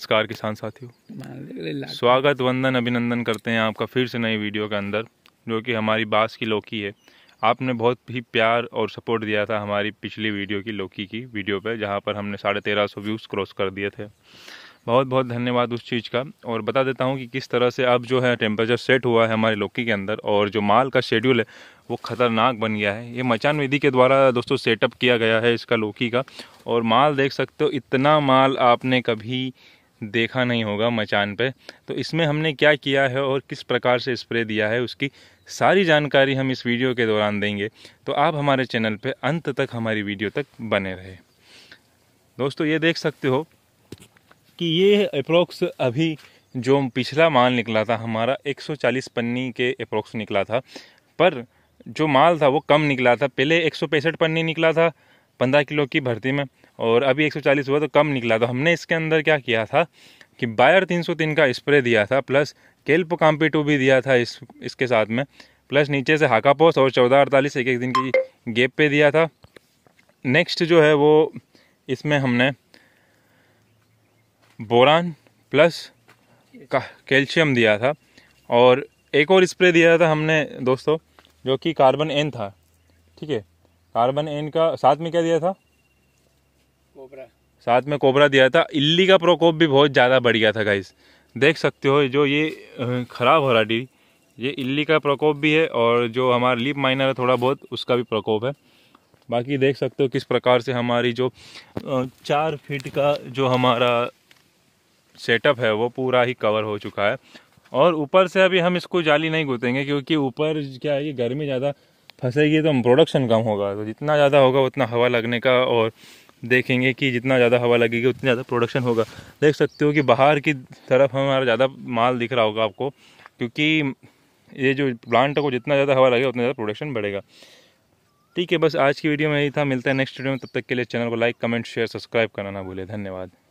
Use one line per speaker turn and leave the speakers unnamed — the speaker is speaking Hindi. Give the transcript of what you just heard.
नमस्कार किसान साथियों स्वागत वंदन अभिनंदन करते हैं आपका फिर से नई वीडियो के अंदर जो कि हमारी बाँस की लौकी है आपने बहुत ही प्यार और सपोर्ट दिया था हमारी पिछली वीडियो की लौकी की वीडियो पे जहाँ पर हमने साढ़े तेरह सौ व्यूज़ क्रॉस कर दिए थे बहुत बहुत धन्यवाद उस चीज़ का और बता देता हूँ कि किस तरह से अब जो है टेम्परेचर सेट हुआ है हमारी लौकी के अंदर और जो माल का शेड्यूल है वो ख़तरनाक बन गया है ये मचान विधि के द्वारा दोस्तों सेटअप किया गया है इसका लौकी का और माल देख सकते हो इतना माल आपने कभी देखा नहीं होगा मचान पे तो इसमें हमने क्या किया है और किस प्रकार से स्प्रे दिया है उसकी सारी जानकारी हम इस वीडियो के दौरान देंगे तो आप हमारे चैनल पे अंत तक हमारी वीडियो तक बने रहे दोस्तों ये देख सकते हो कि ये अप्रोक्स अभी जो पिछला माल निकला था हमारा 140 पन्नी के अप्रोक्स निकला था पर जो माल था वो कम निकला था पहले एक पन्नी निकला था पंद्रह किलो की भर्ती में और अभी एक हुआ तो कम निकला तो हमने इसके अंदर क्या किया था कि बायर 303 का स्प्रे दिया था प्लस केल्प टू भी दिया था इस इसके साथ में प्लस नीचे से हाका पोस और चौदह अड़तालीस एक एक दिन की गेप पे दिया था नेक्स्ट जो है वो इसमें हमने बोरान प्लस का कैल्शियम दिया था और एक और स्प्रे दिया था हमने दोस्तों जो कि कार्बन एन था ठीक है कार्बन एन का साथ में क्या दिया था कोबरा साथ में कोबरा दिया था इल्ली का प्रकोप भी बहुत ज़्यादा बढ़ गया था गाइस देख सकते हो जो ये ख़राब हो रहा डी ये इल्ली का प्रकोप भी है और जो हमारा लीप माइनर है थोड़ा बहुत उसका भी प्रकोप है बाकी देख सकते हो किस प्रकार से हमारी जो चार फीट का जो हमारा सेटअप है वो पूरा ही कवर हो चुका है और ऊपर से अभी हम इसको जाली नहीं गूँतेंगे क्योंकि ऊपर क्या है ये गर्मी ज़्यादा फंसेगी तो प्रोडक्शन कम होगा तो जितना ज़्यादा होगा उतना हवा लगने का और देखेंगे कि जितना ज़्यादा हवा लगेगी उतना ज़्यादा प्रोडक्शन होगा देख सकते हो कि बाहर की तरफ हमारा ज़्यादा माल दिख रहा होगा आपको क्योंकि ये जो प्लांट को जितना ज़्यादा हवा लगेगा उतना ज़्यादा प्रोडक्शन बढ़ेगा ठीक है बस आज की वीडियो में यही था मिलता है नेक्स्ट वीडियो में तब तक के लिए चैनल को लाइक कमेंट शेयर सब्सक्राइब करना ना भूलें धन्यवाद